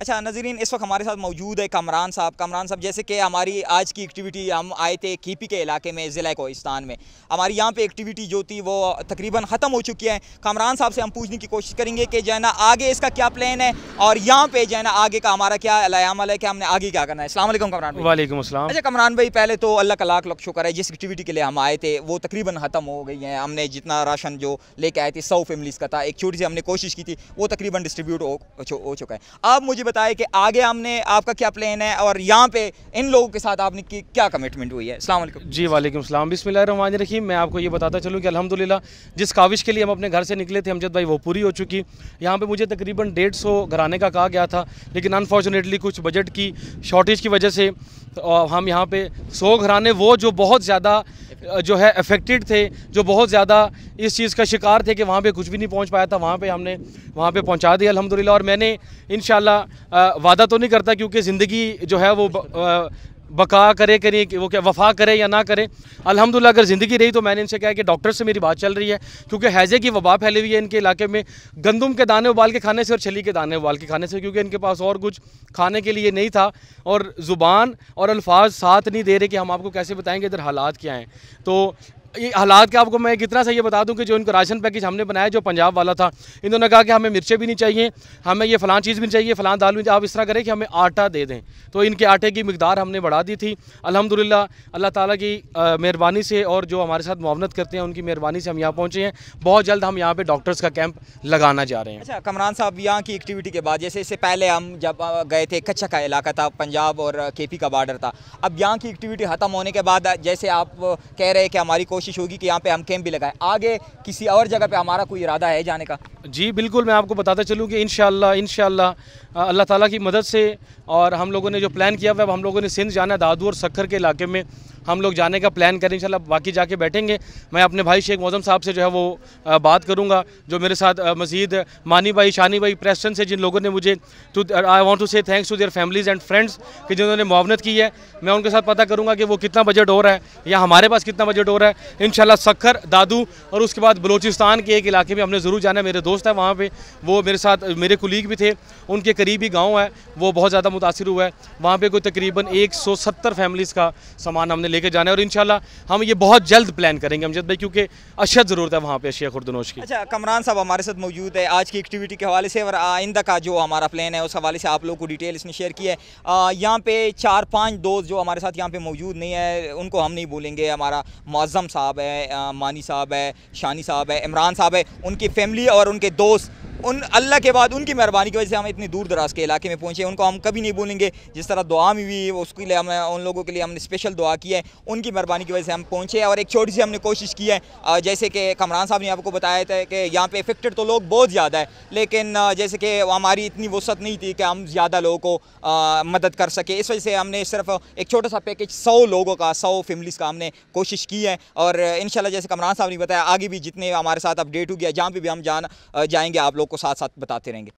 अच्छा नज़रीन इस वक्त हमारे साथ मौजूद है कमरान साहब कमरान साहब जैसे कि हमारी आज की एक्टिविटी हम आए थे कीपी के इलाके में ज़िला कोहिस्तान में हमारी यहाँ पे एक्टिविटी जो थी वो तकरीबन ख़त्म हो चुकी है कमरान साहब से हम पूछने की कोशिश करेंगे कि जो है ना आगे इसका क्या प्लान है और यहाँ पे जो है ना आगे का हमारा क्या अलायामल है कि हमने आगे क्या करना है असल कमरान वालेकुम असलम अच्छा कमरान भाई पहले तो अल्लाह का लाख लाख शुक्र है जिस एक्टिविटी के लिए हम आए थे वो तकरीबन ख़त्म हो गई है हमने जितना राशन जो लेके आए थे सौ फैमिलीज़ का था एक छोटी सी हमने कोशिश की थी वो तकरीबन डिस्ट्रीब्यूट हो चुका है अब मुझे बताए कि आगे हमने आपका क्या प्लान है और यहाँ पे इन लोगों के साथ आपने की क्या कमिटमेंट हुई है असल जी वालेकुम बिस्मिल बिस्मिल्लाहमान रखी मैं आपको ये बताता चलूँ कि अलहमदिल्ला जिस काविश के लिए हम अपने घर से निकले थे हमजद भाई वो पूरी हो चुकी यहाँ पर मुझे तकरीबन डेढ़ सौ घराने का कहा गया था लेकिन अनफॉर्चुनेटली कुछ बजट की शॉर्टेज की वजह से तो, हम यहाँ पर सौ घराने वो जो बहुत ज़्यादा जो है अफेक्टेड थे जो बहुत ज़्यादा इस चीज़ का शिकार थे कि वहाँ पे कुछ भी नहीं पहुँच पाया था वहाँ पे हमने वहाँ पे पहुँचा दिया अलहमदिल्ला और मैंने इन वादा तो नहीं करता क्योंकि ज़िंदगी जो है वो बका करे करें वो क्या वफा करे या ना करे अल्हम्दुलिल्लाह अगर ज़िंदगी रही तो मैंने इनसे कहा कि डॉक्टर से मेरी बात चल रही है क्योंकि हैज़े की वबा फैली हुई है इनके इलाके में गंदम के दाने उबाल के खाने से और छली के दाने उबाल के खाने से क्योंकि इनके पास और कुछ खाने के लिए नहीं था और ज़ुबान और अल्फाज साथ नहीं दे रहे कि हम आपको कैसे बताएँगे इधर हालात क्या हैं तो ये हालात के आपको मैं कितना सही ये बता दूं कि जो इनको राशन पैकेज हमने बनाया जो पंजाब वाला था इन्होंने कहा कि हमें मिर्चें भी नहीं चाहिए हमें ये फ़लाँ चीज़ भी नहीं चाहिए फलां दाल भी आप इस तरह करें कि हमें आटा दे दें तो इनके आटे की मकदार हमने बढ़ा दी थी अलहमदिल्ला अल्लाह ताली की मेहरबानी से और जो हमारे साथ मुआवनत करते हैं उनकी मेहरबानी से हम यहाँ पहुँचे हैं बहुत जल्द हम यहाँ पर डॉक्टर्स का कैंप लगाना जा रहे हैं अच्छा कमरान साहब यहाँ की एक्टिविटी के बाद जैसे इससे पहले हम जब गए थे कच्छा का इलाका था पंजाब और के का बॉर्डर था अब यहाँ की एक्टिविटी ख़त्म होने के बाद जैसे आप कह रहे हैं कि हमारी कोशिश होगी कि यहाँ पे हम कैंप भी लगाएं आगे किसी और जगह पे हमारा कोई इरादा है जाने का जी बिल्कुल मैं आपको बताता चलूँ कि इन शाह अल्लाह ताला की मदद से और हम लोगों ने जो प्लान किया हुआ है हम लोगों ने सिंध जाना है दादू और सखर के इलाके में हम लोग जाने का प्लान करें इंशाल्लाह बाकी जाके बैठेंगे मैं अपने भाई शेख मौजम साहब से जो है वो बात करूँगा जो मेरे साथ मजीद मानी भाई शानी भाई प्रेस्टन से जिन लोगों ने मुझे to I want to say thanks to their families and friends कि जिन्होंने मुआवनत की है मैं उनके साथ पता करूँगा कि वो कितना बजट हो रहा है या हमारे पास कितना बजट हो रहा है इन सखर दादू और उसके बाद बलोचिस्तान के एक इलाके में हमने ज़रूर जाना है मेरे दोस्त हैं वहाँ पर वो मेरे साथ मेरे कुलीग भी थे उनके करीबी गाँव है वो बहुत ज़्यादा मुतासर हुआ है वहाँ पर कोई तकरीबन एक फैमिलीज़ का सामान हमने ले लेके जाना है और इन हम ये बहुत जल्द प्लान करेंगे अमजद भाई क्योंकि अशद ज़रूरत है वहाँ पे अशिया खुर्दनोश की अच्छा कमरान साहब हमारे साथ मौजूद है आज की एक्टिविटी के हवाले से और आइंदा का जो हमारा प्लान है उस हवाले से आप लोग को डिटेल इसने शेयर की है यहाँ पे चार पाँच दोस्त जो हमारे साथ यहाँ पे मौजूद नहीं है उनको हम नहीं बोलेंगे हमारा मुआज़म साहब है मानी साहब है शानी साहब है इमरान साहब है उनकी फैमिली और उनके दोस्त उन अल्लाह के बाद उनकी मेहरबानी की वजह से हम इतनी दूर दराज के इलाके में पहुँचे उनको हम कभी नहीं बोलेंगे जिस तरह दुआ में हुई उसके लिए हमने उन लोगों के लिए हमने स्पेशल दुआ की है उनकी मेहरबानी की वजह से हम पहुँचे और एक छोटी सी हमने कोशिश की है जैसे कि कमरान साहब ने आपको बताया था कि यहाँ पर इफेक्टेड तो लोग बहुत ज़्यादा है लेकिन जैसे कि हमारी इतनी वसत नहीं थी कि हम ज़्यादा लोगों को मदद कर सके इस वजह से हमने सिर्फ एक छोटा सा पैकेज सौ लोगों का सौ फैमिलीज़ का हमने कोशिश की है और इन जैसे कमरान साहब ने बताया आगे भी जितने हमारे साथ अपडेट हो गया जहाँ पर भी हम जान जाएँगे आप लोग को साथ साथ बताते रहेंगे